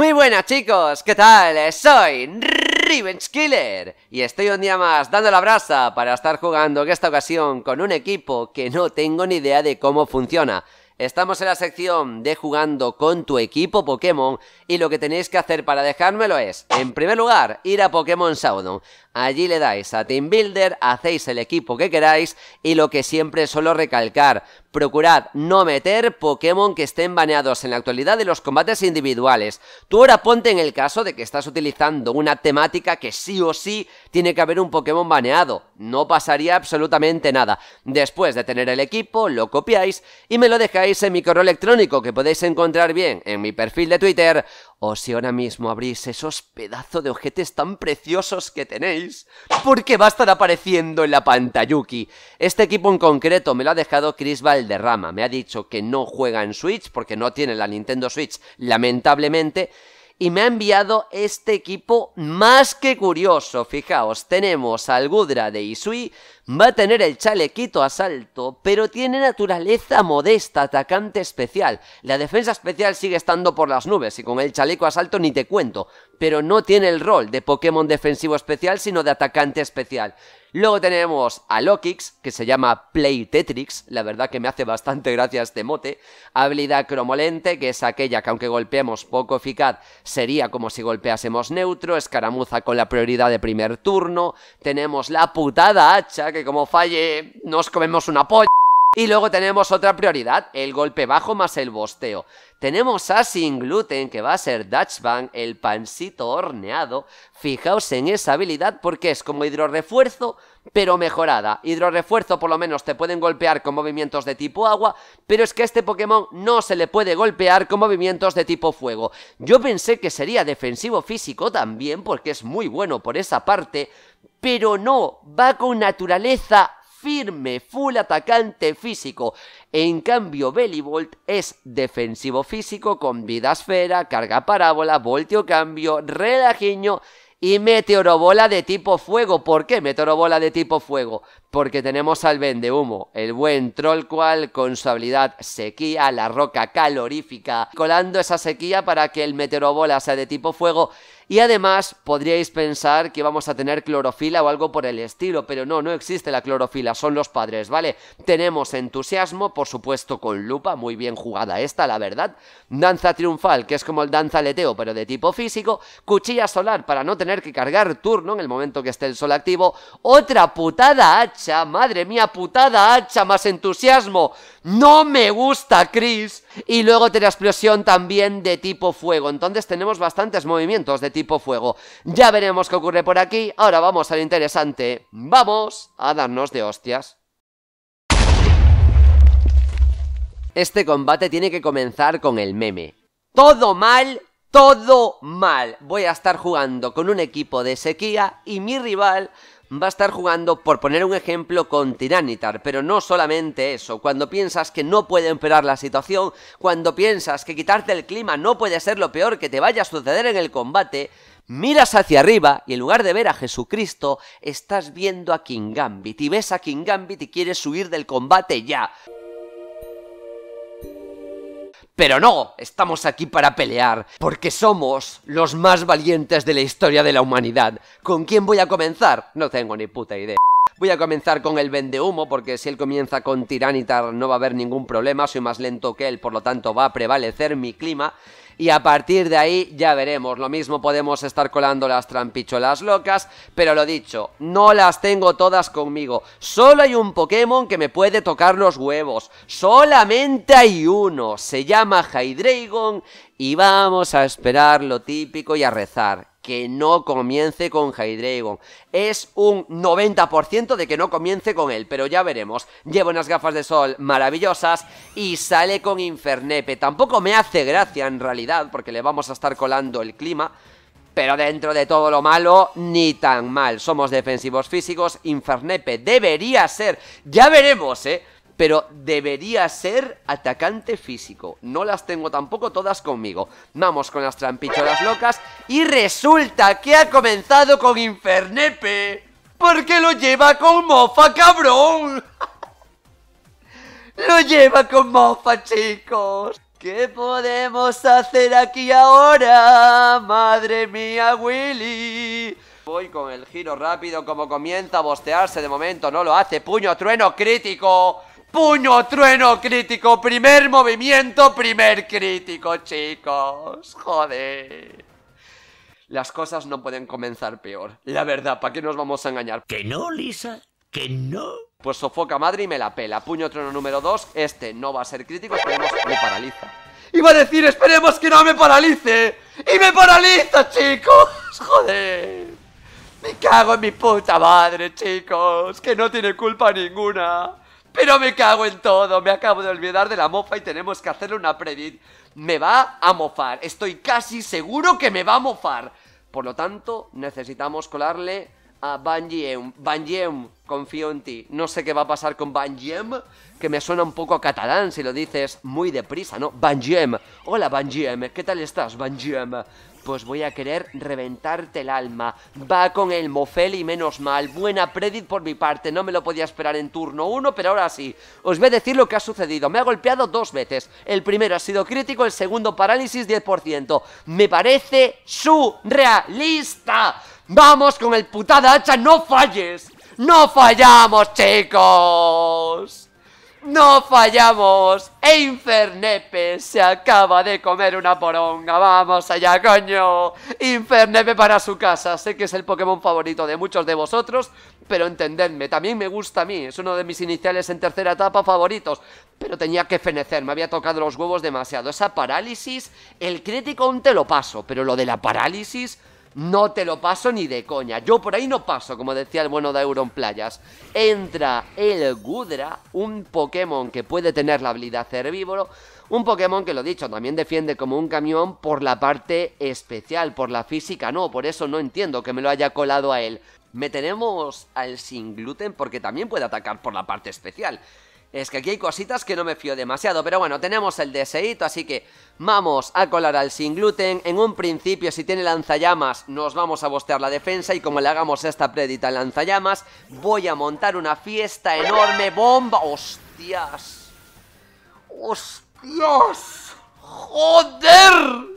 Muy buenas chicos, ¿qué tal? Eh, soy Killer y estoy un día más dando la brasa para estar jugando en esta ocasión con un equipo que no tengo ni idea de cómo funciona. Estamos en la sección de jugando con tu equipo Pokémon y lo que tenéis que hacer para dejármelo es, en primer lugar, ir a Pokémon Saudon. Allí le dais a Team Builder, hacéis el equipo que queráis y lo que siempre suelo recalcar, procurad no meter Pokémon que estén baneados en la actualidad de los combates individuales. Tú ahora ponte en el caso de que estás utilizando una temática que sí o sí tiene que haber un Pokémon baneado. No pasaría absolutamente nada. Después de tener el equipo, lo copiáis y me lo dejáis en mi correo electrónico que podéis encontrar bien en mi perfil de Twitter o si ahora mismo abrís esos pedazos de objetos tan preciosos que tenéis, porque va a estar apareciendo en la Yuki Este equipo en concreto me lo ha dejado Chris Valderrama, me ha dicho que no juega en Switch porque no tiene la Nintendo Switch, lamentablemente, y me ha enviado este equipo más que curioso. Fijaos, tenemos al Gudra de Isui, Va a tener el chalequito asalto, pero tiene naturaleza modesta, atacante especial. La defensa especial sigue estando por las nubes y con el chaleco asalto ni te cuento, pero no tiene el rol de Pokémon defensivo especial, sino de atacante especial. Luego tenemos a Lokix, que se llama Play Tetrix, la verdad que me hace bastante gracia este mote. Habilidad cromolente, que es aquella que aunque golpeemos poco eficaz, sería como si golpeásemos neutro. Escaramuza con la prioridad de primer turno. Tenemos la putada hacha, que como falle nos comemos una polla. Y luego tenemos otra prioridad, el golpe bajo más el bosteo. Tenemos a Sin Gluten, que va a ser Dutch el pancito horneado. Fijaos en esa habilidad porque es como hidrorefuerzo, pero mejorada. Hidrorefuerzo por lo menos te pueden golpear con movimientos de tipo agua, pero es que a este Pokémon no se le puede golpear con movimientos de tipo fuego. Yo pensé que sería defensivo físico también porque es muy bueno por esa parte, pero no, va con naturaleza firme, full atacante físico. En cambio, Bellivolt es defensivo físico con vida esfera, carga parábola, volteo cambio, relajiño y meteorobola de tipo fuego. ¿Por qué meteorobola de tipo fuego? porque tenemos al humo el buen troll cual con su habilidad sequía, la roca calorífica, colando esa sequía para que el meteorobola sea de tipo fuego. Y además podríais pensar que vamos a tener clorofila o algo por el estilo, pero no, no existe la clorofila, son los padres, ¿vale? Tenemos entusiasmo, por supuesto con lupa, muy bien jugada esta, la verdad. Danza triunfal, que es como el danza leteo, pero de tipo físico. Cuchilla solar, para no tener que cargar turno en el momento que esté el sol activo. Otra putada, madre mía, putada hacha, más entusiasmo. No me gusta, Chris. Y luego tiene explosión también de tipo fuego. Entonces tenemos bastantes movimientos de tipo fuego. Ya veremos qué ocurre por aquí. Ahora vamos al interesante. Vamos a darnos de hostias. Este combate tiene que comenzar con el meme. Todo mal, todo mal. Voy a estar jugando con un equipo de sequía y mi rival va a estar jugando, por poner un ejemplo, con Tiranitar, pero no solamente eso, cuando piensas que no puede empeorar la situación, cuando piensas que quitarte el clima no puede ser lo peor que te vaya a suceder en el combate, miras hacia arriba y en lugar de ver a Jesucristo, estás viendo a King Gambit y ves a King Gambit y quieres huir del combate ya. Pero no, estamos aquí para pelear, porque somos los más valientes de la historia de la humanidad. ¿Con quién voy a comenzar? No tengo ni puta idea. Voy a comenzar con el vendehumo, porque si él comienza con Tiranitar no va a haber ningún problema, soy más lento que él, por lo tanto va a prevalecer mi clima y a partir de ahí ya veremos. Lo mismo podemos estar colando las trampicholas locas, pero lo dicho, no las tengo todas conmigo. Solo hay un Pokémon que me puede tocar los huevos. Solamente hay uno. Se llama Hydreigon y vamos a esperar lo típico y a rezar que no comience con Hydreigon. Es un 90% de que no comience con él, pero ya veremos. Lleva unas gafas de sol maravillosas y sale con Infernepe. Tampoco me hace gracia en realidad, porque le vamos a estar colando el clima. Pero dentro de todo lo malo, ni tan mal. Somos defensivos físicos. Infernepe debería ser. Ya veremos, ¿eh? pero debería ser atacante físico. No las tengo tampoco todas conmigo. Vamos con las trampicholas locas y resulta que ha comenzado con Infernepe. Porque lo lleva con mofa, cabrón. lo lleva con mofa, chicos. ¿Qué podemos hacer aquí ahora? Madre mía, Willy. Voy con el giro rápido como comienza a bostearse de momento, no lo hace. Puño, trueno, crítico. Puño, trueno, crítico, primer movimiento, primer crítico, chicos. Joder. Las cosas no pueden comenzar peor. La verdad, ¿para qué nos vamos a engañar? ¿Que no, Lisa? ¿Que no? Pues sofoca madre y me la pela. Puño trueno número 2. Este no va a ser crítico, esperemos que me paraliza. Iba a decir, esperemos que no me paralice. Y me paraliza, chicos. Joder. Me cago en mi puta madre, chicos. Que no tiene culpa ninguna. Pero me cago en todo, me acabo de olvidar de la mofa y tenemos que hacerle una predit. Me va a mofar, estoy casi seguro que me va a mofar. Por lo tanto, necesitamos colarle a Banjiem. Banjiem, confío en ti. No sé qué va a pasar con Banjiem, que me suena un poco a catalán si lo dices muy deprisa, ¿no? Banjiem. Hola Banjiem, ¿qué tal estás, Banjiem? pues voy a querer reventarte el alma. Va con el Mofel y menos mal. Buena predit por mi parte, no me lo podía esperar en turno 1, pero ahora sí. Os voy a decir lo que ha sucedido. Me ha golpeado dos veces. El primero ha sido crítico, el segundo parálisis 10%. Me parece surrealista. Vamos con el putada hacha, no falles. No fallamos, chicos. No fallamos. ¡E Infernepe se acaba de comer una poronga. Vamos allá, coño. Infernepe para su casa. Sé que es el Pokémon favorito de muchos de vosotros, pero entendedme, también me gusta a mí. Es uno de mis iniciales en tercera etapa favoritos. Pero tenía que fenecer, me había tocado los huevos demasiado. Esa parálisis, el crítico aún te lo paso, pero lo de la parálisis... No te lo paso ni de coña. Yo por ahí no paso, como decía el bueno de Euron Playas. Entra el Gudra, un Pokémon que puede tener la habilidad herbívoro. Un Pokémon que, lo dicho, también defiende como un camión por la parte especial, por la física no. Por eso no entiendo que me lo haya colado a él. Me tenemos al sin gluten porque también puede atacar por la parte especial. Es que aquí hay cositas que no me fío demasiado, pero bueno, tenemos el deseito, así que vamos a colar al sin gluten. En un principio, si tiene lanzallamas, nos vamos a bostear la defensa y como le hagamos esta predita en lanzallamas, voy a montar una fiesta enorme, bomba. ¡Hostias! ¡Hostias! ¡Joder!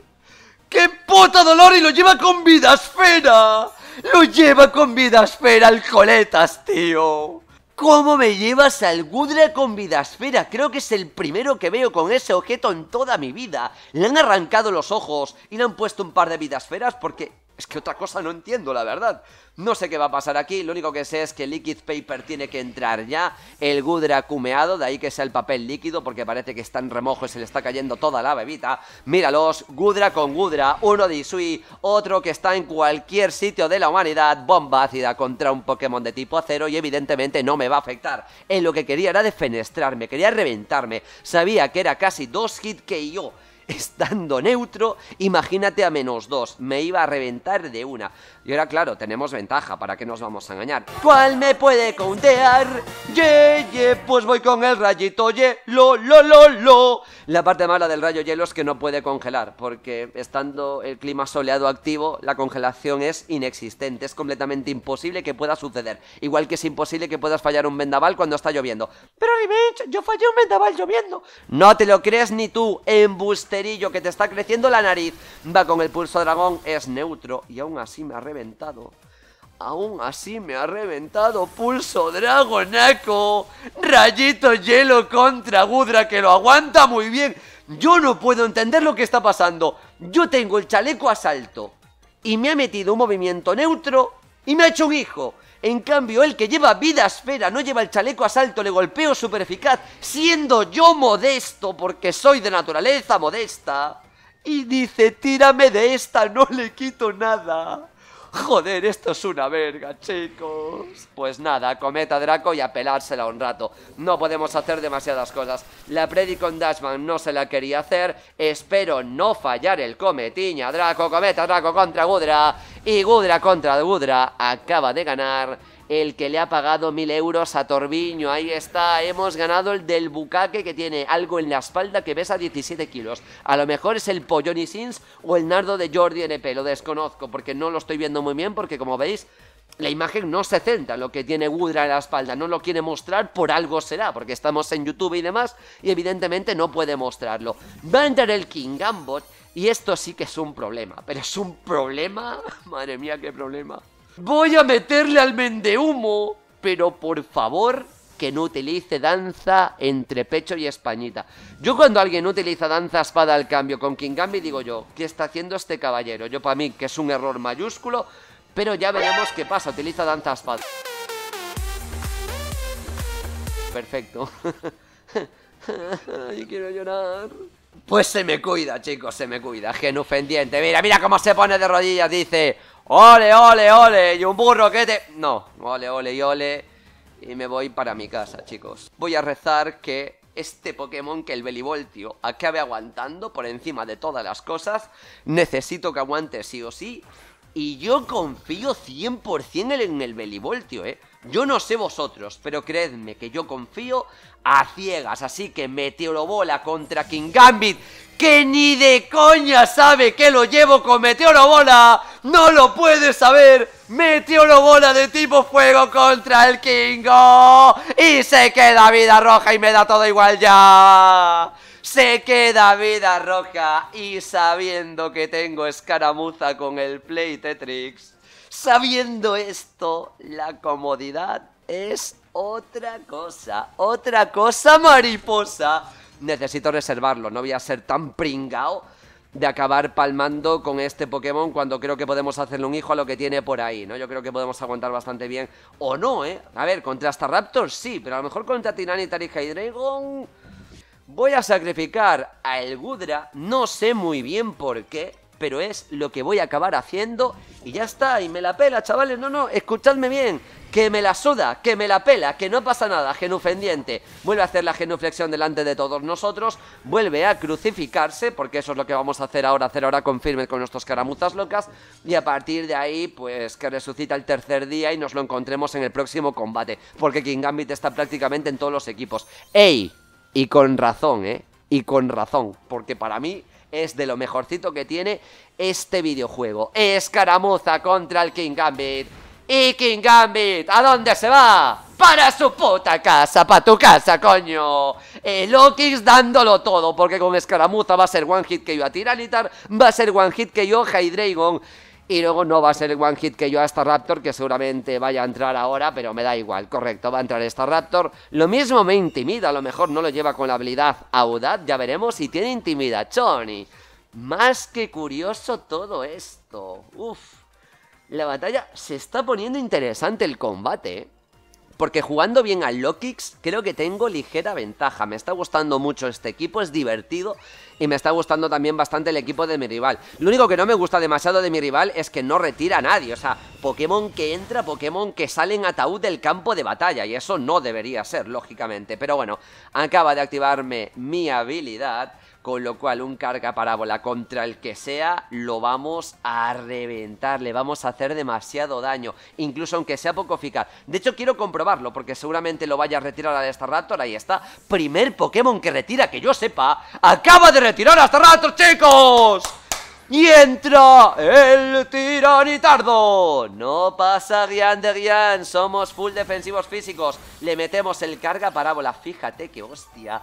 ¡Qué puta dolor! Y lo lleva con vida esfera. Lo lleva con vida esfera Al coletas, tío. ¿Cómo me llevas al Gudra con Vidasfera? Creo que es el primero que veo con ese objeto en toda mi vida. Le han arrancado los ojos y le han puesto un par de Vidasferas porque es que otra cosa no entiendo, la verdad. No sé qué va a pasar aquí, lo único que sé es que Liquid Paper tiene que entrar ya, el Gudra cumeado, de ahí que sea el papel líquido, porque parece que está en remojo y se le está cayendo toda la bebita. Míralos, Gudra con Gudra, uno de Isui, otro que está en cualquier sitio de la humanidad, bomba ácida contra un Pokémon de tipo acero y evidentemente no me va a afectar. En lo que quería era defenestrarme, quería reventarme, sabía que era casi dos hit que yo estando neutro, imagínate a menos dos, me iba a reventar de una. Y ahora, claro, tenemos ventaja, ¿para qué nos vamos a engañar? ¿Cuál me puede contear? Ye, ye, pues voy con el rayito, ye, lo, lo, lo, lo. La parte mala del rayo hielo es que no puede congelar, porque estando el clima soleado activo, la congelación es inexistente, es completamente imposible que pueda suceder. Igual que es imposible que puedas fallar un vendaval cuando está lloviendo. Pero, Revenge, yo fallé un vendaval lloviendo. No te lo crees ni tú, embuste que te está creciendo la nariz. Va con el pulso dragón, es neutro y aún así me ha reventado. Aún así me ha reventado Pulso Dragonaco Rayito Hielo contra Gudra Que lo aguanta muy bien Yo no puedo entender lo que está pasando Yo tengo el chaleco asalto Y me ha metido un movimiento neutro Y me ha hecho un hijo en cambio, el que lleva vida esfera, no lleva el chaleco a salto, le golpeo super eficaz, siendo yo modesto porque soy de naturaleza modesta. Y dice, tírame de esta, no le quito nada. Joder, esto es una verga, chicos. Pues nada, cometa Draco y a un rato. No podemos hacer demasiadas cosas. La Predicon Dashman no se la quería hacer. Espero no fallar el cometiña. Draco, cometa Draco contra Gudra. Y Gudra contra Gudra acaba de ganar el que le ha pagado mil euros a Torbiño. Ahí está, hemos ganado el del Bucaque que tiene algo en la espalda que pesa 17 kilos. A lo mejor es el Polloni Sins o el Nardo de Jordi NP, lo desconozco porque no lo estoy viendo muy bien porque como veis... La imagen no se centra lo que tiene Woodra en la espalda, no lo quiere mostrar, por algo será, porque estamos en YouTube y demás, y evidentemente no puede mostrarlo. Va a entrar el King Gambot, y esto sí que es un problema, pero es un problema, madre mía, qué problema. Voy a meterle al mendehumo, pero por favor que no utilice danza entre pecho y españita. Yo cuando alguien utiliza danza espada al cambio con King Gambi digo yo, ¿qué está haciendo este caballero? Yo para mí que es un error mayúsculo, pero ya veremos qué pasa, utiliza danza espada. Perfecto. Ay, quiero llorar. Pues se me cuida, chicos, se me cuida. Genufendiente. Mira, mira cómo se pone de rodillas. Dice: ¡Ole, ole, ole! Y un burro que te... No, ole, ole y ole Y me voy para mi casa, chicos Voy a rezar que este Pokémon que el Belivoltio acabe aguantando por encima de todas las cosas. Necesito que aguante sí o sí. Y yo confío 100% en el Belivoltio, ¿eh? Yo no sé vosotros, pero creedme que yo confío a ciegas. Así que Meteorobola contra King Gambit, que ni de coña sabe que lo llevo con Meteorobola. No lo puede saber. Meteorobola de tipo fuego contra el Kingo. Y se queda vida roja y me da todo igual ya. Se queda vida roja y sabiendo que tengo escaramuza con el Play Tetrix Sabiendo esto, la comodidad es otra cosa, otra cosa mariposa. Necesito reservarlo, no voy a ser tan pringao de acabar palmando con este Pokémon cuando creo que podemos hacerle un hijo a lo que tiene por ahí, ¿no? Yo creo que podemos aguantar bastante bien. O no, ¿eh? A ver, contra Staraptor sí, pero a lo mejor contra Tarija y Dragon. Voy a sacrificar a El Gudra, no sé muy bien por qué, pero es lo que voy a acabar haciendo y ya está, y me la pela, chavales, no, no, escuchadme bien, que me la suda, que me la pela, que no pasa nada, genufendiente. Vuelve a hacer la genuflexión delante de todos nosotros, vuelve a crucificarse, porque eso es lo que vamos a hacer ahora, hacer ahora con firme con nuestros caramuzas locas, y a partir de ahí, pues que resucita el tercer día y nos lo encontremos en el próximo combate, porque King Gambit está prácticamente en todos los equipos. ¡Ey! Y con razón, ¿eh? Y con razón, porque para mí es de lo mejorcito que tiene este videojuego. Escaramuza contra el King Gambit. Y King Gambit, ¿a dónde se va? Para su puta casa, para tu casa, coño. El eh, Okix dándolo todo, porque con Escaramuza va a ser One Hit que yo a Tiranitar, va a ser One Hit que yo a Hydreigon. Y luego no va a ser el one hit que yo a esta Raptor, que seguramente vaya a entrar ahora, pero me da igual, correcto, va a entrar esta Raptor. Lo mismo me intimida, a lo mejor no lo lleva con la habilidad audaz, ya veremos si tiene intimidad. Johnny, más que curioso todo esto. uff. la batalla se está poniendo interesante el combate, ¿eh? Porque jugando bien al Lokix creo que tengo ligera ventaja. Me está gustando mucho este equipo, es divertido y me está gustando también bastante el equipo de mi rival. Lo único que no me gusta demasiado de mi rival es que no retira a nadie. O sea, Pokémon que entra, Pokémon que sale en ataúd del campo de batalla. Y eso no debería ser, lógicamente. Pero bueno, acaba de activarme mi habilidad con lo cual, un carga parábola contra el que sea, lo vamos a reventar, le vamos a hacer demasiado daño, incluso aunque sea poco eficaz. De hecho, quiero comprobarlo, porque seguramente lo vaya a retirar a esta ahí está. Primer Pokémon que retira, que yo sepa, acaba de retirar a esta chicos. Y entra el tiranitardo. No pasa Guian de Guian. Somos full defensivos físicos. Le metemos el carga parábola. Fíjate que hostia.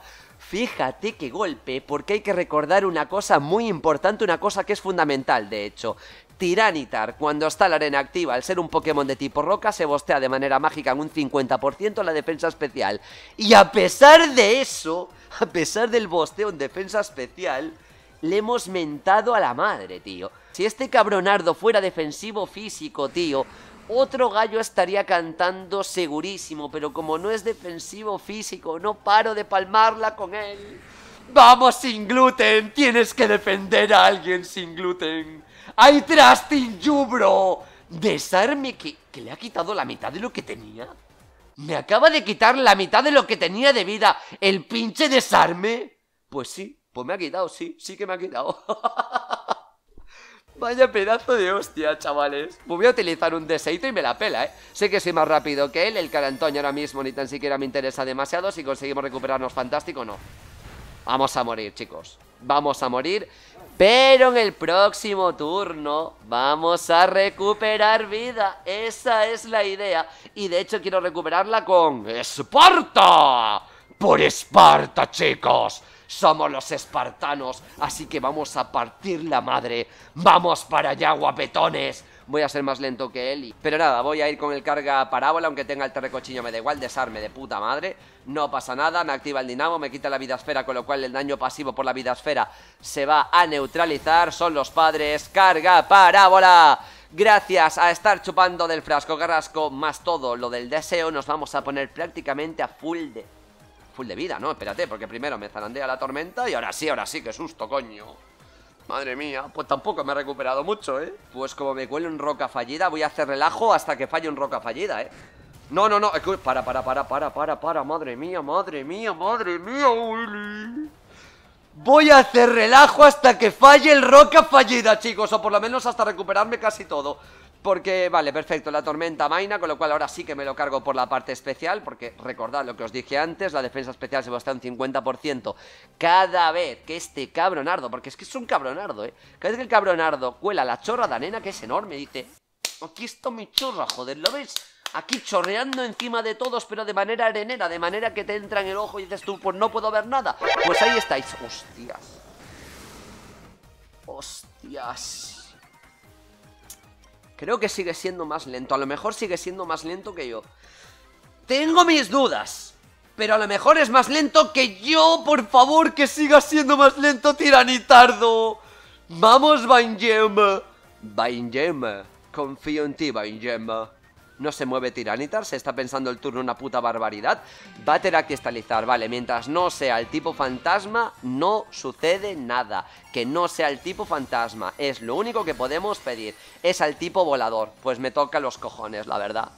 Fíjate qué golpe, porque hay que recordar una cosa muy importante, una cosa que es fundamental, de hecho. Tiranitar, cuando está la arena activa, al ser un Pokémon de tipo roca, se bostea de manera mágica en un 50% la defensa especial. Y a pesar de eso, a pesar del bosteo en defensa especial, le hemos mentado a la madre, tío. Si este cabronardo fuera defensivo físico, tío, otro gallo estaría cantando segurísimo, pero como no es defensivo físico, no paro de palmarla con él. Vamos sin gluten, tienes que defender a alguien sin gluten. ¡Ay, Trustin Yubro! Desarme que, que le ha quitado la mitad de lo que tenía. Me acaba de quitar la mitad de lo que tenía de vida. ¿El pinche desarme? Pues sí, pues me ha quitado, sí, sí que me ha quitado. Vaya pedazo de hostia, chavales. Voy a utilizar un deseito y me la pela, ¿eh? Sé que soy más rápido que él, el cara Antonio ahora mismo ni tan siquiera me interesa demasiado. Si conseguimos recuperarnos, fantástico, no. Vamos a morir, chicos. Vamos a morir. Pero en el próximo turno vamos a recuperar vida. Esa es la idea. Y de hecho quiero recuperarla con... ¡Esparta! ¡Por Esparta, chicos! Somos los espartanos, así que vamos a partir la madre. ¡Vamos para allá, guapetones! Voy a ser más lento que él Pero nada, voy a ir con el carga parábola Aunque tenga el terrecochillo, me da igual, desarme de puta madre No pasa nada, me activa el dinamo Me quita la vida esfera, con lo cual el daño pasivo Por la vida esfera se va a neutralizar Son los padres, carga parábola Gracias a estar chupando del frasco carrasco Más todo lo del deseo Nos vamos a poner prácticamente a full de Full de vida, ¿no? Espérate, porque primero me zarandea la tormenta y ahora sí, ahora sí, qué susto, coño. Madre mía, pues tampoco me he recuperado mucho, ¿eh? Pues como me cuele un roca fallida, voy a hacer relajo hasta que falle un roca fallida, ¿eh? No, no, no, para, para, para, para, para, para, madre mía, madre mía, madre mía, Voy a hacer relajo hasta que falle el roca fallida, chicos, o por lo menos hasta recuperarme casi todo. Porque, vale, perfecto, la tormenta maina, con lo cual ahora sí que me lo cargo por la parte especial, porque recordad lo que os dije antes, la defensa especial se va a estar un 50% cada vez que este cabronardo, porque es que es un cabronardo, ¿eh? Cada vez que el cabronardo cuela la chorra de nena, que es enorme, dice, aquí está mi chorra, joder, ¿lo veis? Aquí chorreando encima de todos, pero de manera arenera, de manera que te entra en el ojo y dices tú, pues no puedo ver nada. Pues ahí estáis, hostias. Hostias. Creo que sigue siendo más lento. A lo mejor sigue siendo más lento que yo. Tengo mis dudas. Pero a lo mejor es más lento que yo. Por favor, que siga siendo más lento, tiranitardo. Vamos, Baingem. Baingem. Confío en ti, Baingem no se mueve Tiranitar, se está pensando el turno una puta barbaridad. Va a cristalizar, vale, mientras no sea el tipo fantasma, no sucede nada. Que no sea el tipo fantasma, es lo único que podemos pedir. Es al tipo volador, pues me toca los cojones, la verdad.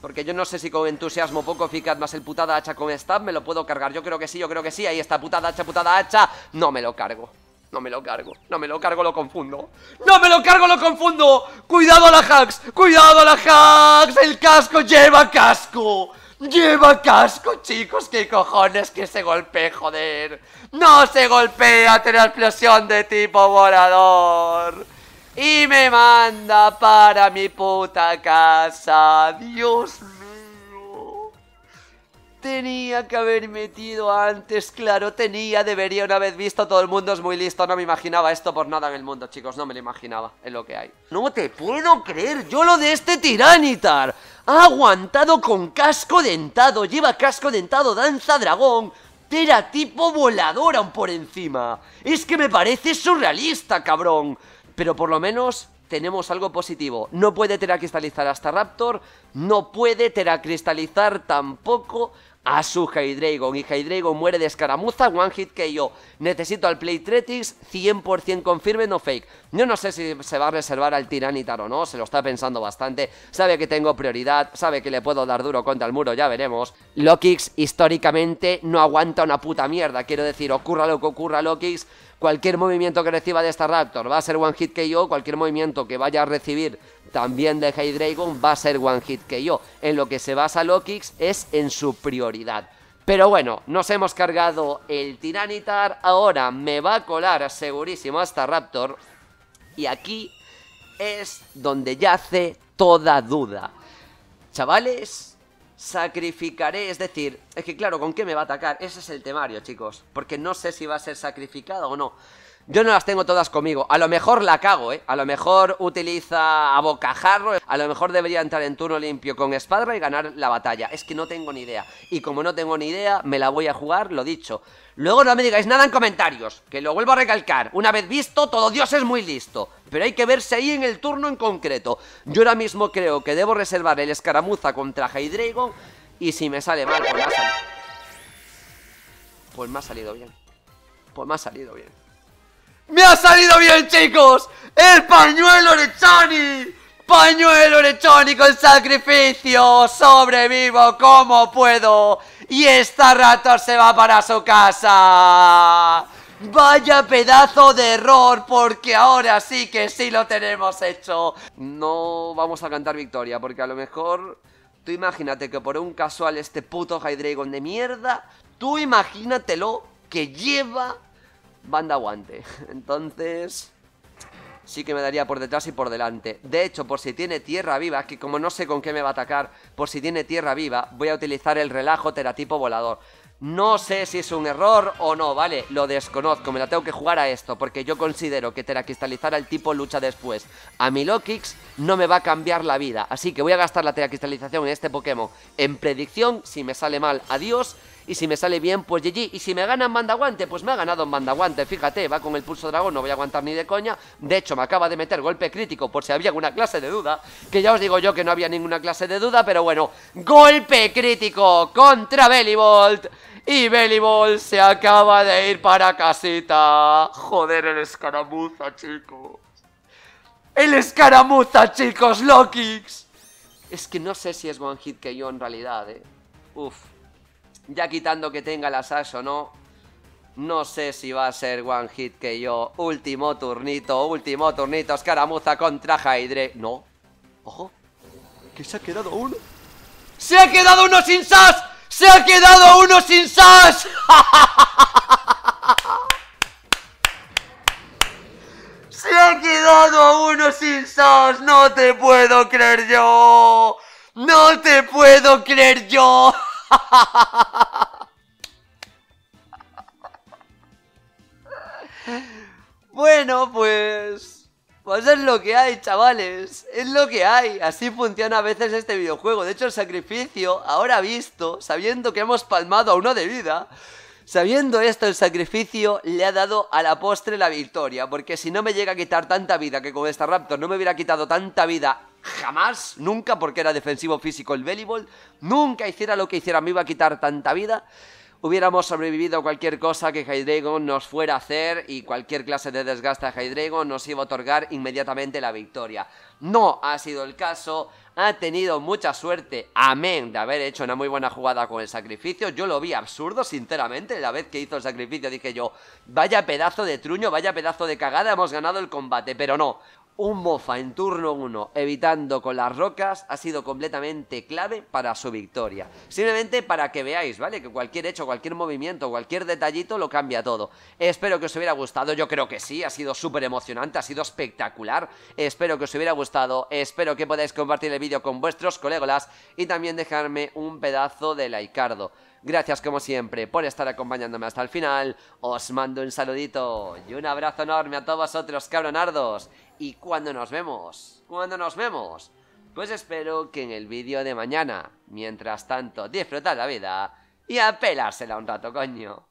Porque yo no sé si con entusiasmo poco eficaz más el putada hacha con stab me lo puedo cargar. Yo creo que sí, yo creo que sí. Ahí está, putada hacha, putada hacha. No me lo cargo. No me lo cargo, no me lo cargo, lo confundo ¡No me lo cargo, lo confundo! ¡Cuidado a la hacks! ¡Cuidado a la hacks! ¡El casco lleva casco! ¡Lleva casco, chicos! ¡Qué cojones que se golpee, joder! ¡No se golpea! ¡Tiene explosión de tipo volador! Y me manda para mi puta casa ¡Dios Tenía que haber metido antes, claro, tenía, debería una vez visto, todo el mundo es muy listo, no me imaginaba esto por nada en el mundo, chicos, no me lo imaginaba, es lo que hay. No te puedo creer, yo lo de este Tiranitar, ha aguantado con casco dentado, lleva casco dentado, danza dragón, Teratipo tipo volador aún por encima. Es que me parece surrealista, cabrón, pero por lo menos tenemos algo positivo. No puede teracristalizar hasta Raptor, no puede teracristalizar tampoco a su Hydreigon. Y Hydreigon muere de escaramuza, one hit que yo necesito al Playtretix, 100% confirme, no fake. Yo no sé si se va a reservar al Tiranitar o no, se lo está pensando bastante, sabe que tengo prioridad, sabe que le puedo dar duro contra el muro, ya veremos. Lokix históricamente no aguanta una puta mierda, quiero decir, ocurra lo que ocurra Lokix Cualquier movimiento que reciba de esta Raptor va a ser One Hit KO, cualquier movimiento que vaya a recibir también de Dragon va a ser One Hit KO. En lo que se basa Loki es en su prioridad. Pero bueno, nos hemos cargado el Tiranitar, ahora me va a colar segurísimo hasta Raptor. Y aquí es donde yace toda duda. Chavales, Sacrificaré, es decir, es que claro, ¿con qué me va a atacar? Ese es el temario, chicos, porque no sé si va a ser sacrificado o no. Yo no las tengo todas conmigo. A lo mejor la cago, ¿eh? A lo mejor utiliza a bocajarro. ¿eh? A lo mejor debería entrar en turno limpio con espada y ganar la batalla. Es que no tengo ni idea. Y como no tengo ni idea, me la voy a jugar, lo dicho. Luego no me digáis nada en comentarios, que lo vuelvo a recalcar. Una vez visto, todo Dios es muy listo. Pero hay que verse ahí en el turno en concreto. Yo ahora mismo creo que debo reservar el escaramuza contra Hydreigon. Y si me sale mal, pues me ha salido. Pues me ha salido bien. Pues me ha salido bien. ¡Me ha salido bien, chicos! ¡El pañuelo de Chani! ¡Pañuelo de Chani con sacrificio! ¡Sobrevivo como puedo! Y esta rata se va para su casa. Vaya pedazo de error, porque ahora sí que sí lo tenemos hecho. No vamos a cantar victoria, porque a lo mejor... Tú imagínate que por un casual este puto Hydreigon de mierda, tú imagínatelo que lleva banda guante. Entonces, sí que me daría por detrás y por delante. De hecho, por si tiene tierra viva, que como no sé con qué me va a atacar, por si tiene tierra viva, voy a utilizar el relajo teratipo volador. No sé si es un error o no, ¿vale? Lo desconozco, me la tengo que jugar a esto, porque yo considero que teracristalizar al tipo lucha después a Lokix no me va a cambiar la vida. Así que voy a gastar la teracristalización en este Pokémon en predicción, si me sale mal, adiós, y si me sale bien, pues GG. Y si me gana en mandaguante, pues me ha ganado en mandaguante. Fíjate, va con el pulso dragón, no voy a aguantar ni de coña. De hecho, me acaba de meter golpe crítico por si había alguna clase de duda. Que ya os digo yo que no había ninguna clase de duda, pero bueno. Golpe crítico contra Bellybolt. Y Bellybolt se acaba de ir para casita. Joder, el escaramuza, chicos. El escaramuza, chicos, Lokix. Es que no sé si es One Hit que yo en realidad, eh. Uf. Ya quitando que tenga la Sash o no, no sé si va a ser One Hit que yo. Último turnito, último turnito. Escaramuza contra Hydre. No. Ojo. Que se ha quedado uno. ¡Se ha quedado uno sin Sash! ¡Se ha quedado uno sin Sash! ¡Se ha quedado uno sin Sash! ¡No te puedo creer yo! ¡No te puedo creer yo! bueno, pues... Pues es lo que hay, chavales. Es lo que hay. Así funciona a veces este videojuego. De hecho, el sacrificio, ahora visto, sabiendo que hemos palmado a uno de vida... Sabiendo esto, el sacrificio le ha dado a la postre la victoria, porque si no me llega a quitar tanta vida, que con esta Raptor no me hubiera quitado tanta vida jamás, nunca, porque era defensivo físico el Bellyball, nunca hiciera lo que hiciera, me iba a quitar tanta vida. Hubiéramos sobrevivido a cualquier cosa que Hydreigon nos fuera a hacer y cualquier clase de desgaste a Hydreigon nos iba a otorgar inmediatamente la victoria. No ha sido el caso, ha tenido mucha suerte, amén, de haber hecho una muy buena jugada con el sacrificio. Yo lo vi absurdo, sinceramente, la vez que hizo el sacrificio dije yo, vaya pedazo de truño, vaya pedazo de cagada, hemos ganado el combate, pero no, un Mofa en turno 1 evitando con las rocas ha sido completamente clave para su victoria. Simplemente para que veáis, ¿vale? Que cualquier hecho, cualquier movimiento, cualquier detallito lo cambia todo. Espero que os hubiera gustado, yo creo que sí, ha sido súper emocionante, ha sido espectacular. Espero que os hubiera gustado, espero que podáis compartir el vídeo con vuestros colegas y también dejarme un pedazo de laicardo. Gracias como siempre por estar acompañándome hasta el final. Os mando un saludito y un abrazo enorme a todos vosotros, cabronardos y cuándo nos vemos. ¿Cuándo nos vemos? Pues espero que en el vídeo de mañana. Mientras tanto, disfrutad la vida y apelársela un rato, coño.